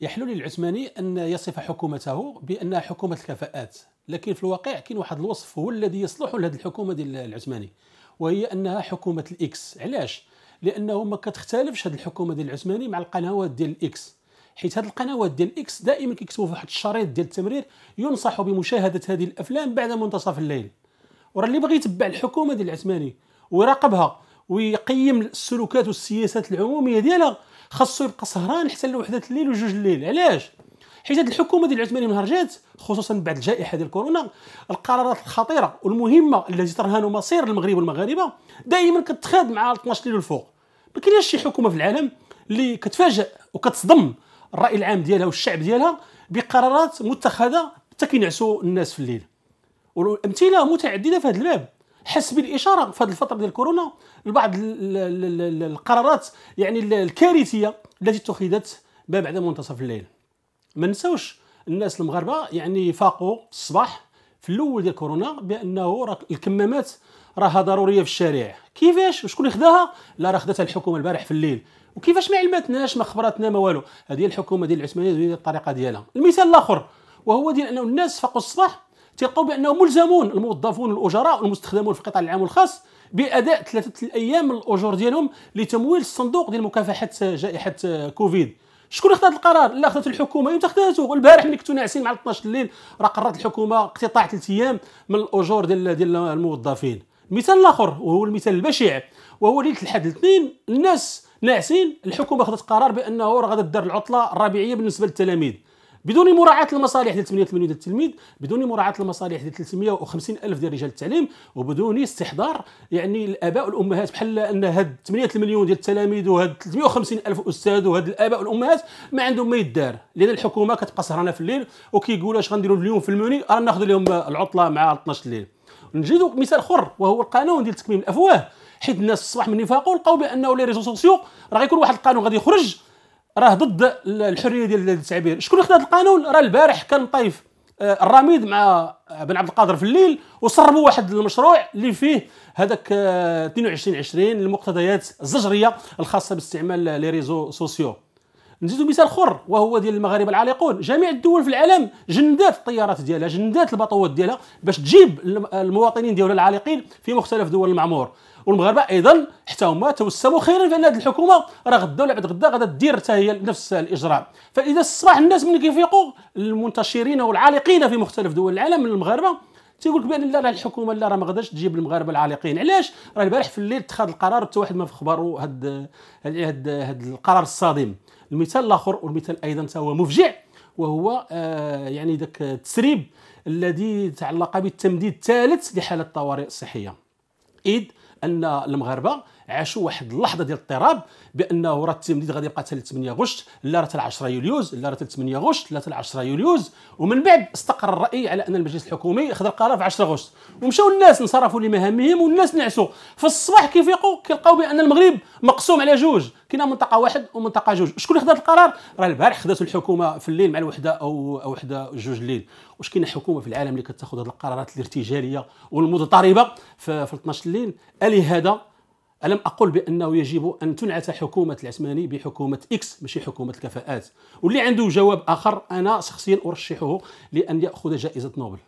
يحلو للعثماني ان يصف حكومته بانها حكومه الكفاءات لكن في الواقع كاين واحد الوصف هو الذي يصلح لهذه الحكومه ديال العثماني وهي انها حكومه الاكس علاش لانه ما كتختلفش هذه الحكومه ديال العثماني مع القنوات ديال الاكس حيت هذه القنوات ديال الاكس دائما كيكتبوا في واحد الشريط ديال التمرير ينصح بمشاهده هذه الافلام بعد منتصف الليل ورا اللي بغى يتبع الحكومه ديال العثماني ويراقبها ويقيم السلوكات والسياسات العموميه ديالها خاصو يبقى سهران حتى لوحده الليل وجوج الليل علاش حيت الحكومه ديال نهار جات خصوصا بعد الجائحه ديال كورونا القرارات الخطيره والمهمه التي ترهن مصير المغرب والمغاربه دائما كتخاد مع 12 ليل الفوق ما كاينش شي حكومه في العالم اللي كتفاجئ وكتصدم الراي العام ديالها والشعب ديالها بقرارات متخذه حتى كينعسوا الناس في الليل والامثله متعدده في هذا الباب حس بالاشاره في هذه الفتره ديال كورونا لبعض القرارات يعني الكارثيه التي اتخذت ما بعد منتصف الليل ما نساوش الناس المغاربه يعني فاقوا الصباح في الاول ديال كورونا بانه الكمامات راها ضروريه في الشارع كيفاش وشكون خداها لا راه خداتها الحكومه البارح في الليل وكيفاش ما علمتناش ما خبرتنا ما والو هذه الحكومه ديال العثمانيه ديال الطريقه ديالها المثال الاخر وهو ديال انه الناس فاقوا الصباح تلقاو بانهم ملزمون الموظفون الاجراء والمستخدمون في القطاع العام والخاص باداء ثلاثه الايام من الاجور ديالهم لتمويل الصندوق ديال مكافحه جائحه كوفيد شكون اللي هذا القرار لا اخذته الحكومه يوم خداته البارح ملي كنتو ناعسين مع 12 الليل راه قررت الحكومه اقتطاع ثلاث ايام من الاجور ديال ديال الموظفين المثال الاخر وهو المثال البشع وهو ليله الحد الاثنين الناس ناعسين الحكومه اخذت قرار بانه راه غادي دار العطله الربيعيه بالنسبه للتلاميذ بدون مراعاه المصالح ديال 88 ديال التلميذ بدون مراعاه المصالح ديال 350 الف ديال رجال التعليم وبدون استحضار يعني الاباء والامهات بحال ان هاد 8 مليون ديال التلاميذ وهاد 350 الف استاذ وهاد الاباء والامهات ما عندهم ما يدار لان الحكومه كتبقى سهرانه في الليل وكيقولوا اش غنديروا اليوم في الموني راه ناخذ لهم العطله مع 12 الليل نجدوا مثال اخر وهو القانون ديال تكميم الافواه حيت الناس الصباح من نفاقه لقاو بانه لي ريزو سوسيو راه غيكون واحد القانون غادي يخرج راه ضد الحريه ديال التعبير شكون خد هذا القانون راه البارح كان طايف آه، الرميد مع بن عبد القادر في الليل وصربوا واحد المشروع اللي فيه هذاك 22 آه، 20 المقتضيات الزجريه الخاصه باستعمال لي ريزو سوسيو نزيدو مثال اخر وهو ديال المغاربه العالقون جميع الدول في العالم جندات الطيارات ديالها جندات الباطوات ديالها باش تجيب المواطنين ديالها العالقين في مختلف دول المعمور والمغاربه ايضا حتى هما توسموا خيرا ان هذه الحكومه راه غدا ولا بعد غدا غادا دير حتى هي نفس الاجراء فاذا الصباح الناس من كيفيقوا المنتشرين والعالقين في مختلف دول العالم من المغاربه تيقول لك بان لا راه الحكومه لا راه ما غاداش تجيب المغاربه العالقين علاش راه البارح في الليل اتخذ القرار حتى واحد ما في خبرو هاد هاد هاد القرار الصادم المثال الاخر والمثال ايضا هو مفجع وهو آه يعني ذاك التسريب الذي تعلق بالتمديد الثالث لحاله الطوارئ الصحيه اذ ان المغاربه عاشوا واحد اللحظه ديال اضطراب بانه راه التمديد غادي يبقى حتى 8 غشت لا راه 10 يوليوز لا راه 8 غشت لا 10 يوليوز ومن بعد استقر الراي على ان المجلس الحكومي اخذ القرار في 10 غشت ومشاو الناس انصرفوا لمهامهم والناس نعسوا في الصباح كيفيقوا كيلقاو بان المغرب مقسوم على جوج كاينه منطقه واحد ومنطقه جوج شكون اللي خدات القرار راه البارح خداتو الحكومه في الليل مع الوحده او او وحده جوج الليل واش كاينه حكومه في العالم اللي كتاخذ هذه القرارات الارتجاليه والمضطربه في 12 الليل الهذا ألم أقل بأنه يجب أن تنعت حكومة العثماني بحكومة إكس ماشي حكومة الكفاءات واللي عنده جواب آخر أنا شخصيا أرشحه لأن يأخذ جائزة نوبل